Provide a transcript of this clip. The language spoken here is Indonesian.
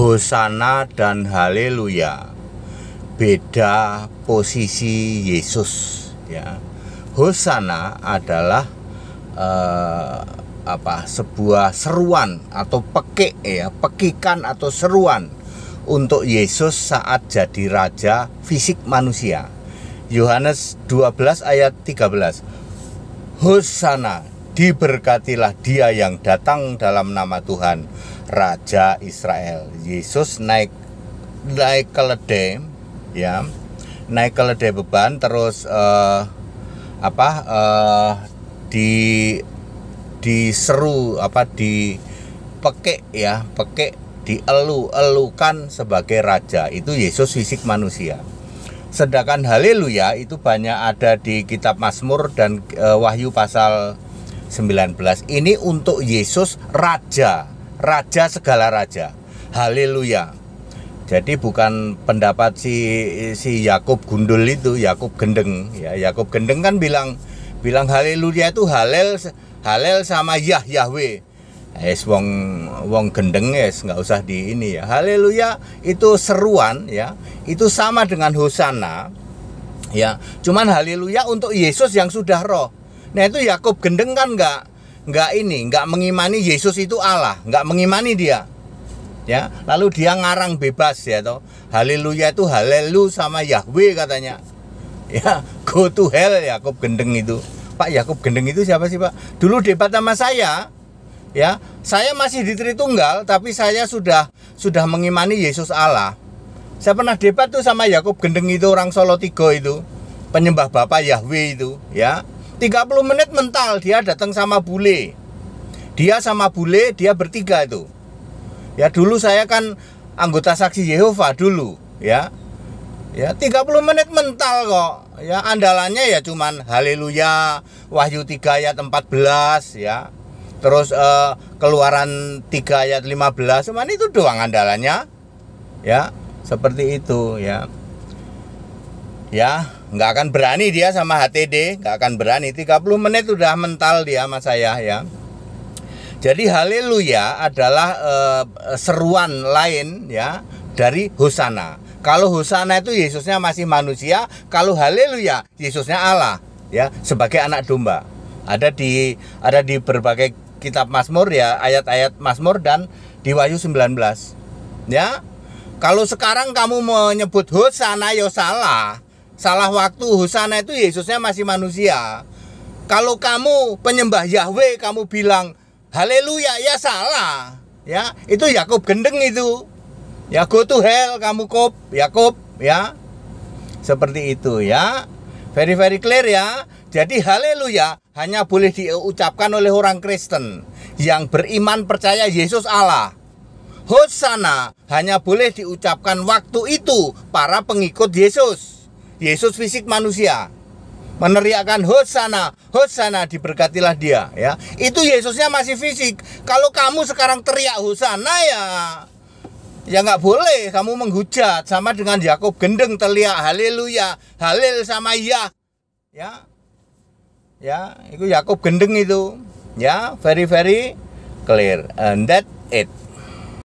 Hosana dan Haleluya. Beda posisi Yesus ya. Hosana adalah eh, apa? sebuah seruan atau pekik ya, pekikan atau seruan untuk Yesus saat jadi raja fisik manusia. Yohanes 12 ayat 13. Hosana, diberkatilah dia yang datang dalam nama Tuhan raja Israel. Yesus naik naik keledai ya. Naik keledai beban terus uh, apa uh, di diseru apa di pekek ya, pekek dielu-elukan sebagai raja. Itu Yesus fisik manusia. Sedangkan haleluya itu banyak ada di kitab Mazmur dan uh, Wahyu pasal 19. Ini untuk Yesus raja raja segala raja. Haleluya. Jadi bukan pendapat si si Yakub Gundul itu, Yakub Gendeng ya. Yakub Gendeng kan bilang bilang haleluya itu halel halel sama Yah Yahweh. Es wong wong gendeng es nggak usah di ini ya. Haleluya itu seruan ya. Itu sama dengan hosana ya. Cuman haleluya untuk Yesus yang sudah roh. Nah itu Yakub gendeng kan nggak nggak ini nggak mengimani Yesus itu Allah nggak mengimani dia ya lalu dia ngarang bebas ya toh haleluya itu halelu sama Yahweh katanya ya go to hell Yakub Gendeng itu Pak Yakub Gendeng itu siapa sih Pak dulu debat sama saya ya saya masih di Tritunggal tapi saya sudah sudah mengimani Yesus Allah saya pernah debat tuh sama Yakub Gendeng itu orang Solo Tigo itu penyembah Bapak Yahweh itu ya 30 menit mental dia datang sama bule dia sama bule dia bertiga itu ya dulu saya kan anggota saksi Yehova dulu ya ya 30 menit mental kok ya andalannya ya cuman haleluya wahyu 3 ayat 14 ya terus eh, keluaran 3 ayat 15 cuman itu doang andalannya ya seperti itu ya ya nggak akan berani dia sama HTD nggak akan berani 30 menit sudah mental dia sama saya ya jadi haleluya adalah uh, seruan lain ya dari hosana kalau hosana itu Yesusnya masih manusia kalau haleluya Yesusnya Allah ya sebagai anak domba ada di ada di berbagai kitab Mazmur ya ayat-ayat Mazmur dan di Wahyu 19 ya kalau sekarang kamu menyebut hosana ya salah salah waktu Hosana itu Yesusnya masih manusia kalau kamu penyembah Yahweh kamu bilang haleluya ya salah ya itu Yakub gendeng itu ya go to hell kamu kop Yakub ya seperti itu ya very very clear ya jadi haleluya hanya boleh diucapkan oleh orang Kristen yang beriman percaya Yesus Allah Hosana hanya boleh diucapkan waktu itu para pengikut Yesus. Yesus fisik manusia meneriakkan hosana, hosana diberkatilah dia ya. Itu Yesusnya masih fisik. Kalau kamu sekarang teriak hosana ya ya nggak boleh kamu menghujat sama dengan Yakub gendeng teriak haleluya, halel sama ya. Ya. Ya, itu Yakub gendeng itu. Ya, very very clear and that it.